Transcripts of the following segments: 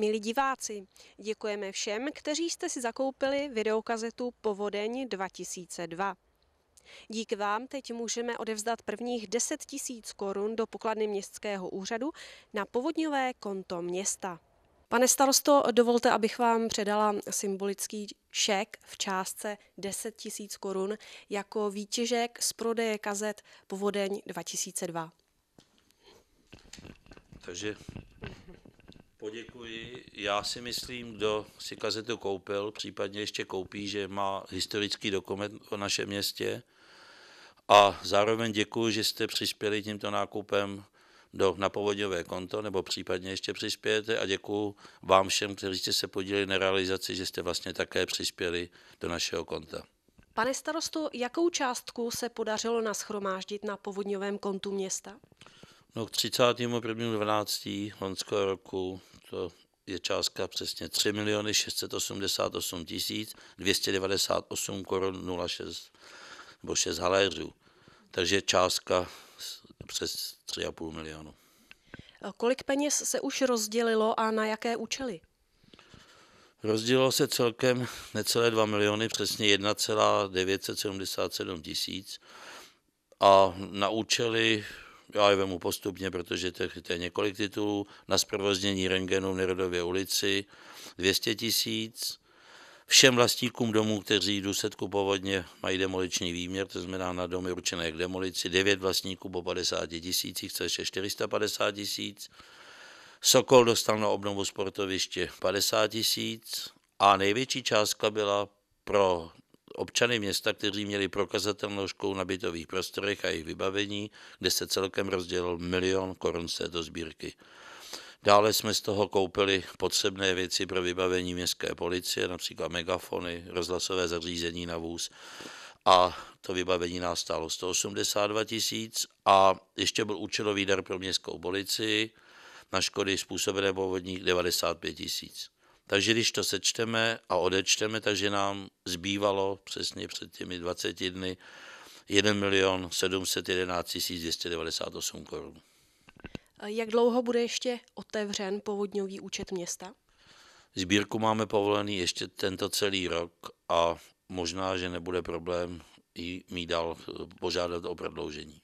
Milí diváci, děkujeme všem, kteří jste si zakoupili videokazetu Povodeň 2002. Díky vám teď můžeme odevzdat prvních 10 tisíc korun do pokladny městského úřadu na povodňové konto města. Pane starosto, dovolte, abych vám předala symbolický šek v částce 10 tisíc korun jako výtěžek z prodeje kazet Povodeň 2002. Takže Poděkuji. Já si myslím, kdo si kazetu koupil, případně ještě koupí, že má historický dokument o našem městě. A zároveň děkuji, že jste přispěli tímto nákupem do napovodňové konto, nebo případně ještě přispějete a děkuji vám všem, kteří jste se podíleli na realizaci, že jste vlastně také přispěli do našeho konta. Pane starosto, jakou částku se podařilo naschromáždit na povodňovém kontu města? No k 31.12. loňského roku to je částka přesně 3 miliony 688 tisíc 298 korun 06 nebo 6 haléřů. Takže částka přes 3,5 milionu. A kolik peněz se už rozdělilo a na jaké účely? Rozdělilo se celkem necelé 2 miliony, přesně 1,977 tisíc a na účely já je vemu postupně, protože to je několik titulů, na zprovoznění rengenu v Nerodově ulici 200 tisíc, všem vlastníkům domů, kteří v důsledku povodně mají demoliční výměr, to znamená na domy určené k demolici, 9 vlastníků po 50 tisících, což je 450 tisíc. Sokol dostal na obnovu sportoviště 50 tisíc a největší částka byla pro Občany města, kteří měli prokazatelnou školu na bytových prostorech a jejich vybavení, kde se celkem rozdělil milion korun z této sbírky. Dále jsme z toho koupili potřebné věci pro vybavení městské policie, například megafony, rozhlasové zařízení na vůz a to vybavení nás stálo 182 tisíc a ještě byl účelový dar pro městskou policii na škody způsobené povodních 95 tisíc. Takže když to sečteme a odečteme, takže nám zbývalo přesně před těmi 20 dny 1 milion 711 298 korun. Jak dlouho bude ještě otevřen povodňový účet města? Sbírku máme povolený ještě tento celý rok a možná, že nebude problém i mít dál eh, požádat o prodloužení.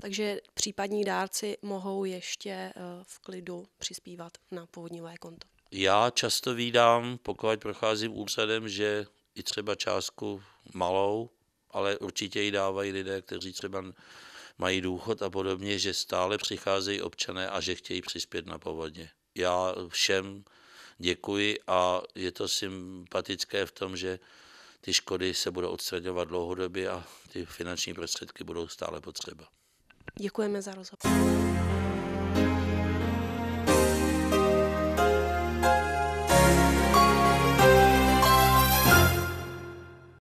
Takže případní dárci mohou ještě eh, v klidu přispívat na povodňové konto. Já často vídám, pokud procházím úřadem, že i třeba částku malou, ale určitě ji dávají lidé, kteří třeba mají důchod a podobně, že stále přicházejí občané a že chtějí přispět na povodně. Já všem děkuji a je to sympatické v tom, že ty škody se budou odstraňovat dlouhodobě a ty finanční prostředky budou stále potřeba. Děkujeme za rozhovor.